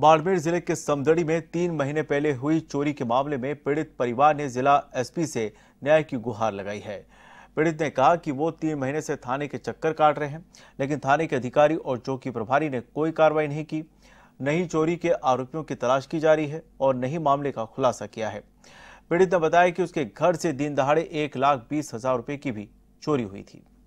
बाड़मेर जिले के समदड़ी में तीन महीने पहले हुई चोरी के मामले में पीड़ित परिवार ने जिला एसपी से न्याय की गुहार लगाई है पीड़ित ने कहा कि वो तीन महीने से थाने के चक्कर काट रहे हैं लेकिन थाने के अधिकारी और चौकी प्रभारी ने कोई कार्रवाई नहीं की न ही चोरी के आरोपियों की तलाश की जा रही है और न ही मामले का खुलासा किया है पीड़ित ने बताया कि उसके घर से दिन दहाड़े एक लाख बीस हजार रुपये की भी चोरी हुई थी